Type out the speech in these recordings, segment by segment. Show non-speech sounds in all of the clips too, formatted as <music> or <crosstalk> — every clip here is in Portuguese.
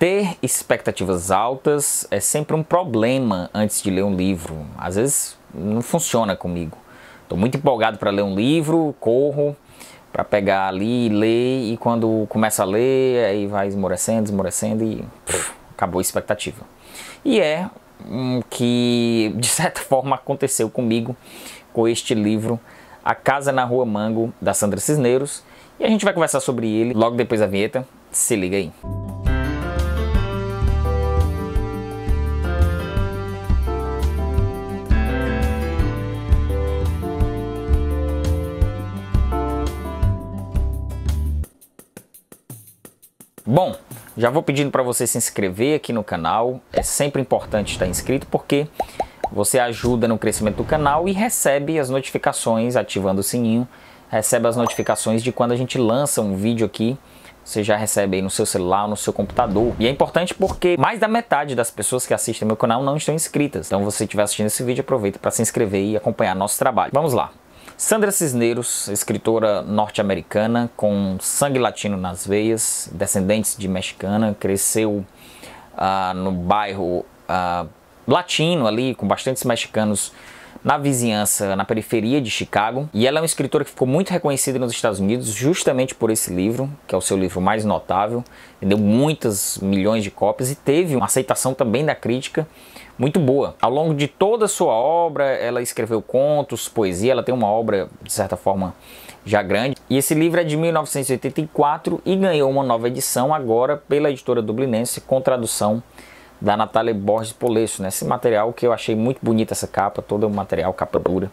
ter expectativas altas é sempre um problema antes de ler um livro. Às vezes não funciona comigo. Estou muito empolgado para ler um livro, corro para pegar ali e ler, e quando começa a ler, aí vai esmorecendo, esmorecendo e acabou a expectativa. E é um, que, de certa <laughs> forma, aconteceu comigo com este livro, A Casa na Rua Mango, da Sandra Cisneiros, e a gente vai conversar sobre ele logo depois da vinheta. Se liga aí. Bom, já vou pedindo para você se inscrever aqui no canal. É sempre importante estar inscrito porque você ajuda no crescimento do canal e recebe as notificações ativando o sininho. Recebe as notificações de quando a gente lança um vídeo aqui você já recebe aí no seu celular, no seu computador. E é importante porque mais da metade das pessoas que assistem meu canal não estão inscritas. Então, se você estiver assistindo esse vídeo, aproveita para se inscrever e acompanhar nosso trabalho. Vamos lá. Sandra Cisneros, escritora norte-americana com sangue latino nas veias, descendente de mexicana, cresceu ah, no bairro ah, latino ali, com bastantes mexicanos na vizinhança, na periferia de Chicago. E ela é uma escritora que ficou muito reconhecida nos Estados Unidos justamente por esse livro, que é o seu livro mais notável, vendeu muitas milhões de cópias e teve uma aceitação também da crítica muito boa. Ao longo de toda a sua obra, ela escreveu contos, poesia, ela tem uma obra, de certa forma, já grande. E esse livro é de 1984 e ganhou uma nova edição agora pela editora dublinense com tradução da Natália Borges Polesso, né? Esse material que eu achei muito bonito essa capa, todo o é material capa dura.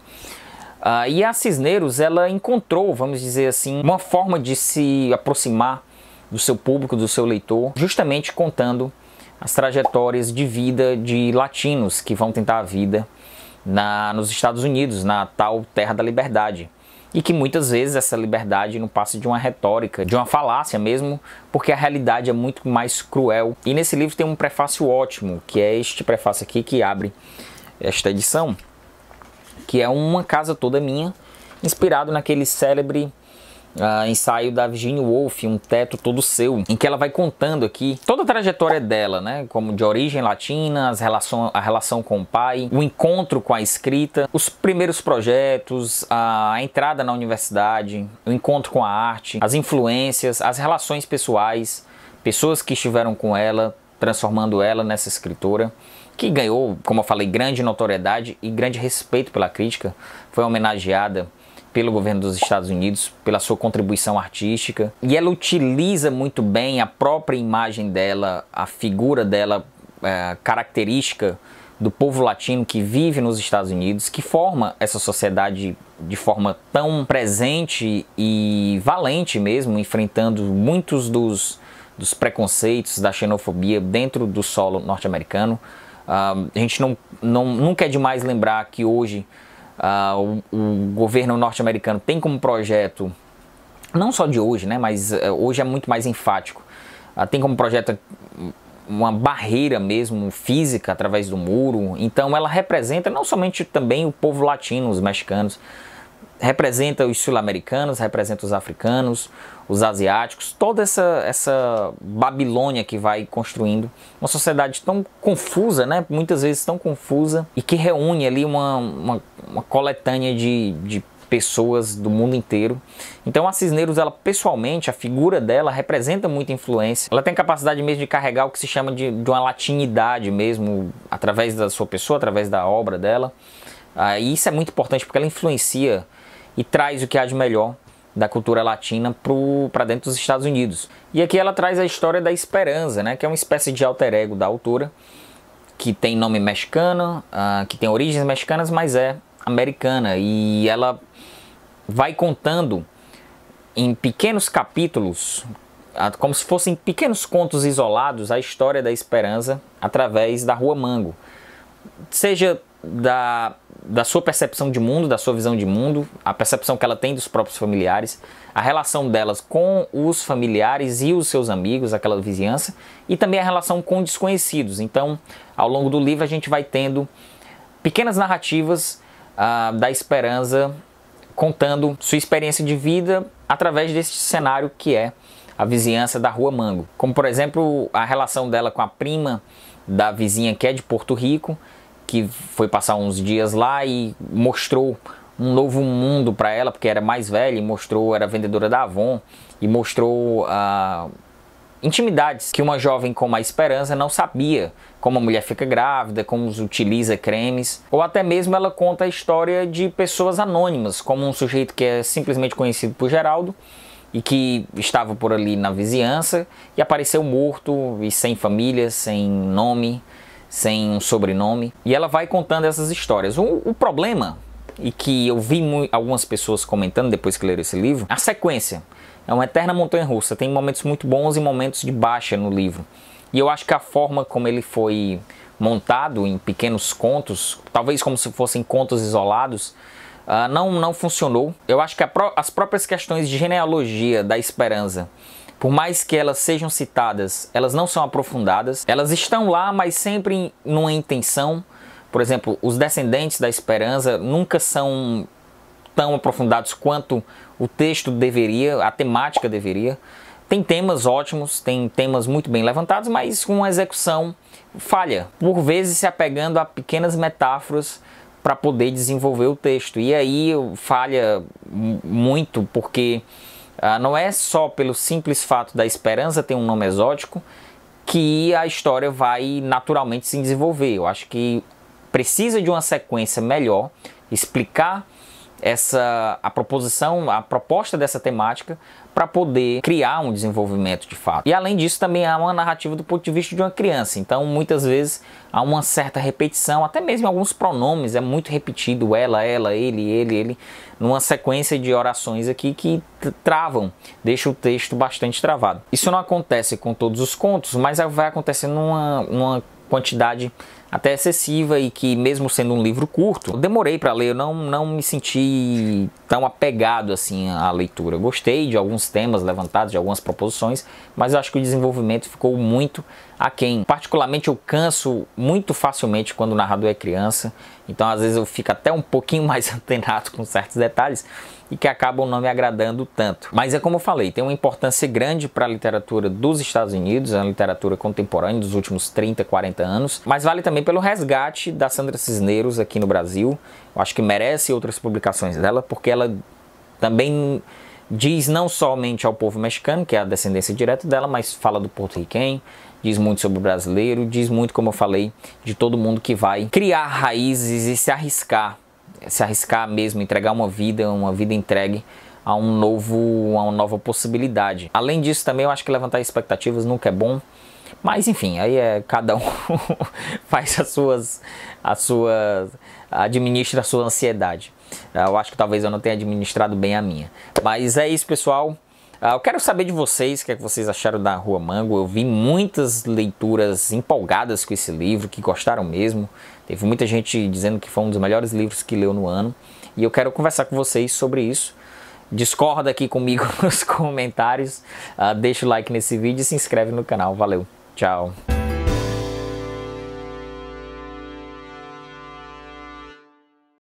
Uh, e a Cisneiros, ela encontrou, vamos dizer assim, uma forma de se aproximar do seu público, do seu leitor, justamente contando as trajetórias de vida de latinos que vão tentar a vida na, nos Estados Unidos, na tal terra da liberdade. E que muitas vezes essa liberdade não passa de uma retórica, de uma falácia mesmo, porque a realidade é muito mais cruel. E nesse livro tem um prefácio ótimo, que é este prefácio aqui que abre esta edição, que é uma casa toda minha, inspirado naquele célebre uh, ensaio da Virginia Woolf, Um Teto Todo Seu, em que ela vai contando aqui toda a trajetória dela, né? Como de origem latina, as relação, a relação com o pai, o encontro com a escrita, os primeiros projetos, a entrada na universidade, o encontro com a arte, as influências, as relações pessoais, pessoas que estiveram com ela, transformando ela nessa escritora que ganhou, como eu falei, grande notoriedade e grande respeito pela crítica, foi homenageada pelo governo dos Estados Unidos, pela sua contribuição artística. E ela utiliza muito bem a própria imagem dela, a figura dela, é, característica do povo latino que vive nos Estados Unidos, que forma essa sociedade de forma tão presente e valente mesmo, enfrentando muitos dos, dos preconceitos, da xenofobia dentro do solo norte-americano. Uh, a gente não, não, nunca é demais lembrar que hoje Uh, o, o, governo norte-americano tem como projeto, não só de hoje, né, mas uh, hoje é muito mais enfático, uh, tem como projeto uma barreira mesmo física através do muro, então ela representa não somente também o povo latino, os mexicanos, representa os sul-americanos, representa os africanos, os asiáticos, toda essa, essa Babilônia que vai construindo uma sociedade tão confusa, né? muitas vezes tão confusa, e que reúne ali uma, uma, uma coletânea de, de pessoas do mundo inteiro. Então a Cisneiros, ela pessoalmente, a figura dela representa muita influência. Ela tem capacidade mesmo de carregar o que se chama de, de uma latinidade mesmo, através da sua pessoa, através da obra dela. Ah, e isso é muito importante porque ela influencia e traz o que há de melhor da cultura latina para dentro dos Estados Unidos. E aqui ela traz a história da Esperança, né, que é uma espécie de alter ego da autora, que tem nome mexicano, uh, que tem origens mexicanas, mas é americana. E ela vai contando em pequenos capítulos, ah, como se fossem pequenos contos isolados, a história da Esperança através da Rua Mango. Seja da da sua percepção de mundo, da sua visão de mundo, a percepção que ela tem dos próprios familiares, a relação delas com os familiares e os seus amigos, aquela vizinhança, e também a relação com desconhecidos. Então, ao longo do livro, a gente vai tendo pequenas narrativas ah, da Esperança contando sua experiência de vida através desse cenário que é a vizinhança da Rua Mango. Como, por exemplo, a relação dela com a prima da vizinha que é de Porto Rico que foi passar uns dias lá e mostrou um novo mundo para ela, porque era mais velha e mostrou, era vendedora da Avon e mostrou ah, intimidades que uma jovem como a Esperança não sabia, como a mulher fica grávida, como utiliza cremes, ou até mesmo ela conta a história de pessoas anônimas, como um sujeito que é simplesmente conhecido por Geraldo e que estava por ali na vizinhança e apareceu morto e sem família, sem nome, sem um sobrenome. E ela vai contando essas histórias. O, o problema, e que eu vi algumas pessoas comentando depois que leram esse livro, a sequência. É uma eterna montanha russa. Tem momentos muito bons e momentos de baixa no livro. E eu acho que a forma como ele foi montado em pequenos contos, talvez como se fossem contos isolados, uh, não, não funcionou. Eu acho que as próprias questões de genealogia da esperança por mais que elas sejam citadas, elas não são aprofundadas. Elas estão lá, mas sempre numa intenção. Por exemplo, os descendentes da esperança nunca são tão aprofundados quanto o texto deveria, a temática deveria. Tem temas ótimos, tem temas muito bem levantados, mas com a execução falha. Por vezes se apegando a pequenas metáforas para poder desenvolver o texto. E aí falha muito, porque ah, não é só pelo simples fato da Esperança ter um nome exótico que a história vai naturalmente se desenvolver. Eu acho que precisa de uma sequência melhor, explicar essa a proposição, a proposta dessa temática para poder criar um desenvolvimento de fato. E além disso, também há uma narrativa do ponto de vista de uma criança. Então, muitas vezes há uma certa repetição, até mesmo alguns pronomes é muito repetido, ela, ela, ele, ele, ele, numa sequência de orações aqui que travam, deixa o texto bastante travado. Isso não acontece com todos os contos, mas é, vai acontecendo uma, uma quantidade até excessiva e que mesmo sendo um livro curto, eu demorei para ler, eu não, não me senti tão apegado assim à leitura. Eu gostei de alguns temas levantados, de algumas proposições, mas eu acho que o desenvolvimento ficou muito aquém. Particularmente eu canso muito facilmente quando o narrador é criança, então às vezes eu fico até um pouquinho <laughs> mais antenado com certos detalhes e que acabam não me agradando tanto. Mas é como eu falei, tem uma importância grande para a literatura dos Estados Unidos, é a literatura contemporânea dos últimos 30, 40 anos, mas vale também também pelo resgate da Sandra Cisneiros aqui no Brasil. Eu acho que merece outras publicações dela, porque ela também diz não somente ao povo mexicano, que é a descendência direta dela, mas fala do porto-riquenho, diz muito sobre o brasileiro, diz muito, como eu falei, de todo mundo que vai criar raízes e se arriscar, se arriscar mesmo, entregar uma vida, uma vida entregue a um novo, a uma nova possibilidade. Além disso, também eu acho que levantar expectativas nunca é bom. Mas enfim, aí é cada um <laughs> faz as suas, as suas, administra a sua ansiedade. Ah, eu acho que talvez eu não tenha administrado bem a minha. Mas é isso, pessoal. Ah, eu quero saber de vocês o que, é que vocês acharam da Rua Mango. Eu vi muitas leituras empolgadas com esse livro, que gostaram mesmo. Teve muita gente dizendo que foi um dos melhores livros que leu no ano. E eu quero conversar com vocês sobre isso. Discorda aqui comigo <laughs> nos comentários. Ah, deixa o like nesse vídeo e se inscreve no canal. Valeu! Tchau.